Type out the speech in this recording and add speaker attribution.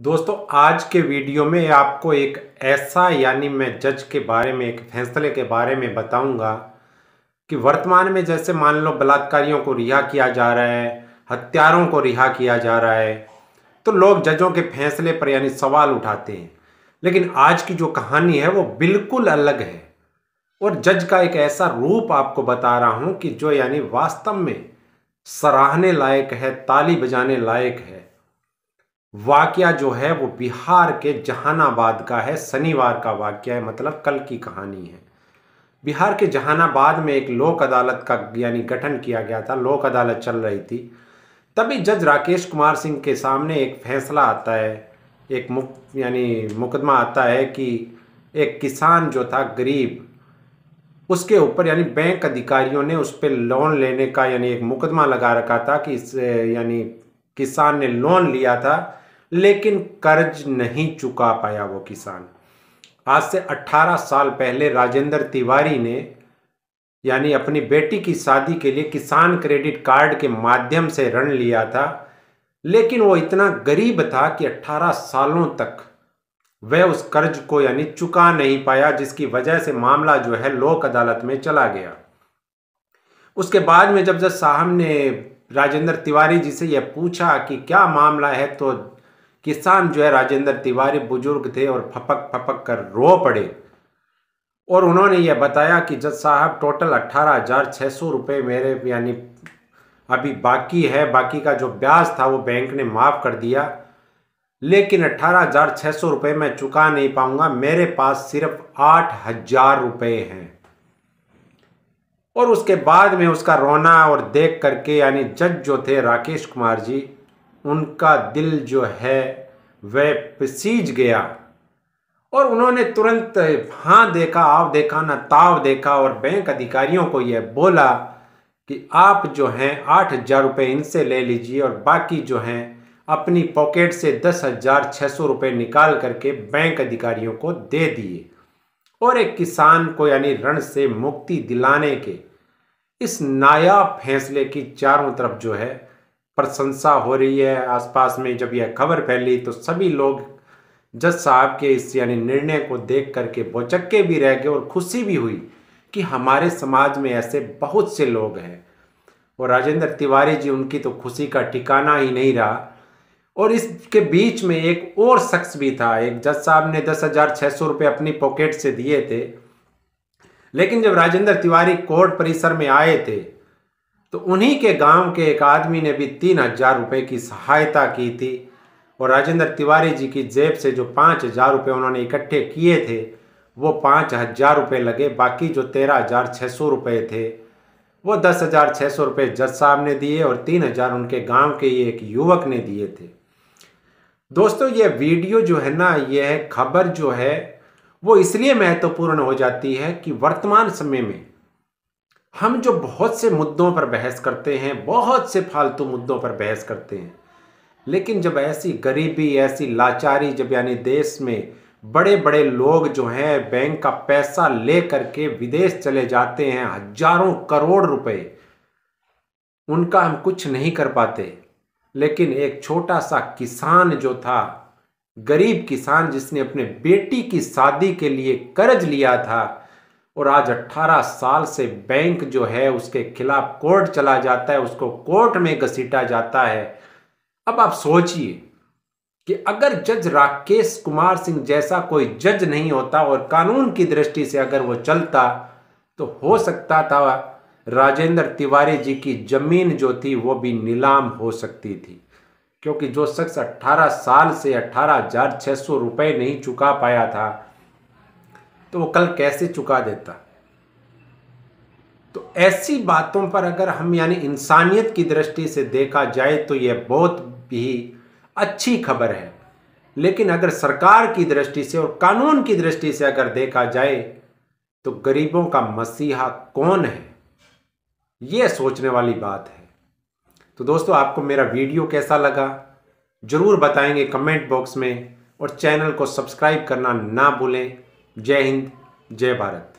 Speaker 1: दोस्तों आज के वीडियो में आपको एक ऐसा यानी मैं जज के बारे में एक फैसले के बारे में बताऊंगा कि वर्तमान में जैसे मान लो बलात्कारियों को रिहा किया जा रहा है हत्यारों को रिहा किया जा रहा है तो लोग जजों के फैसले पर यानी सवाल उठाते हैं लेकिन आज की जो कहानी है वो बिल्कुल अलग है और जज का एक ऐसा रूप आपको बता रहा हूँ कि जो यानी वास्तव में सराहने लायक है ताली बजाने लायक है वाकया जो है वो बिहार के जहानाबाद का है शनिवार का वाक्य है मतलब कल की कहानी है बिहार के जहानाबाद में एक लोक अदालत का यानी गठन किया गया था लोक अदालत चल रही थी तभी जज राकेश कुमार सिंह के सामने एक फैसला आता है एक मुक यानी मुकदमा आता है कि एक किसान जो था गरीब उसके ऊपर यानी बैंक अधिकारियों ने उस पर लोन लेने का यानी एक मुकदमा लगा रखा था कि इस यानी किसान ने लोन लिया था लेकिन कर्ज नहीं चुका पाया वो किसान आज से 18 साल पहले राजेंद्र तिवारी ने यानी अपनी बेटी की शादी के लिए किसान क्रेडिट कार्ड के माध्यम से ऋण लिया था लेकिन वो इतना गरीब था कि 18 सालों तक वह उस कर्ज को यानी चुका नहीं पाया जिसकी वजह से मामला जो है लोक अदालत में चला गया उसके बाद में जब जब साहब ने राजेंद्र तिवारी जी से यह पूछा कि क्या मामला है तो किसान जो है राजेंद्र तिवारी बुजुर्ग थे और फपक फपक कर रो पड़े और उन्होंने यह बताया कि जज साहब टोटल अट्ठारह हज़ार छः सौ रुपये मेरे यानी अभी बाकी है बाकी का जो ब्याज था वो बैंक ने माफ़ कर दिया लेकिन अट्ठारह हज़ार छः सौ रुपये मैं चुका नहीं पाऊँगा मेरे पास सिर्फ आठ हज़ार रुपये हैं और उसके बाद में उसका रोना और देख करके यानी जज जो थे राकेश कुमार जी उनका दिल जो है वह पिसीज गया और उन्होंने तुरंत हाँ देखा आव देखा ना ताव देखा और बैंक अधिकारियों को यह बोला कि आप जो हैं आठ हज़ार रुपये इनसे ले लीजिए और बाकी जो हैं अपनी पॉकेट से दस हज़ार छः सौ रुपये निकाल करके बैंक अधिकारियों को दे दिए और एक किसान को यानी ऋण से मुक्ति दिलाने के इस नायाब फैसले की चारों तरफ जो है प्रशंसा हो रही है आसपास में जब यह खबर फैली तो सभी लोग जज साहब के इस यानी निर्णय को देख करके बोचक्के भी रह गए और खुशी भी हुई कि हमारे समाज में ऐसे बहुत से लोग हैं और राजेंद्र तिवारी जी उनकी तो खुशी का ठिकाना ही नहीं रहा और इसके बीच में एक और शख्स भी था एक जज साहब ने दस हज़ार छः सौ रुपये अपनी पॉकेट से दिए थे लेकिन जब राजेंद्र तिवारी कोर्ट परिसर में आए थे तो उन्हीं के गांव के एक आदमी ने भी तीन हजार रुपये की सहायता की थी और राजेंद्र तिवारी जी की जेब से जो पाँच हजार रुपये उन्होंने इकट्ठे किए थे वो पाँच हजार रुपये लगे बाकी जो तेरह हजार छः सौ रुपये थे वो दस हजार छः सौ रुपये जज साहब ने दिए और तीन हजार उनके गांव के ही एक युवक ने दिए थे दोस्तों ये वीडियो जो है ना यह खबर जो है वो इसलिए महत्वपूर्ण हो जाती है कि वर्तमान समय में हम जो बहुत से मुद्दों पर बहस करते हैं बहुत से फालतू मुद्दों पर बहस करते हैं लेकिन जब ऐसी गरीबी ऐसी लाचारी जब यानी देश में बड़े बड़े लोग जो हैं बैंक का पैसा ले करके विदेश चले जाते हैं हजारों करोड़ रुपए उनका हम कुछ नहीं कर पाते लेकिन एक छोटा सा किसान जो था गरीब किसान जिसने अपने बेटी की शादी के लिए कर्ज लिया था और आज 18 साल से बैंक जो है उसके खिलाफ कोर्ट चला जाता है उसको कोर्ट में घसीटा जाता है अब आप सोचिए कि अगर जज राकेश कुमार सिंह जैसा कोई जज नहीं होता और कानून की दृष्टि से अगर वो चलता तो हो सकता था राजेंद्र तिवारी जी की जमीन जो थी वो भी नीलाम हो सकती थी क्योंकि जो शख्स 18 साल से अठारह हजार सौ रुपये नहीं चुका पाया था तो वो कल कैसे चुका देता तो ऐसी बातों पर अगर हम यानी इंसानियत की दृष्टि से देखा जाए तो यह बहुत भी अच्छी खबर है लेकिन अगर सरकार की दृष्टि से और कानून की दृष्टि से अगर देखा जाए तो गरीबों का मसीहा कौन है यह सोचने वाली बात है तो दोस्तों आपको मेरा वीडियो कैसा लगा ज़रूर बताएंगे कमेंट बॉक्स में और चैनल को सब्सक्राइब करना ना भूलें जय हिंद जय भारत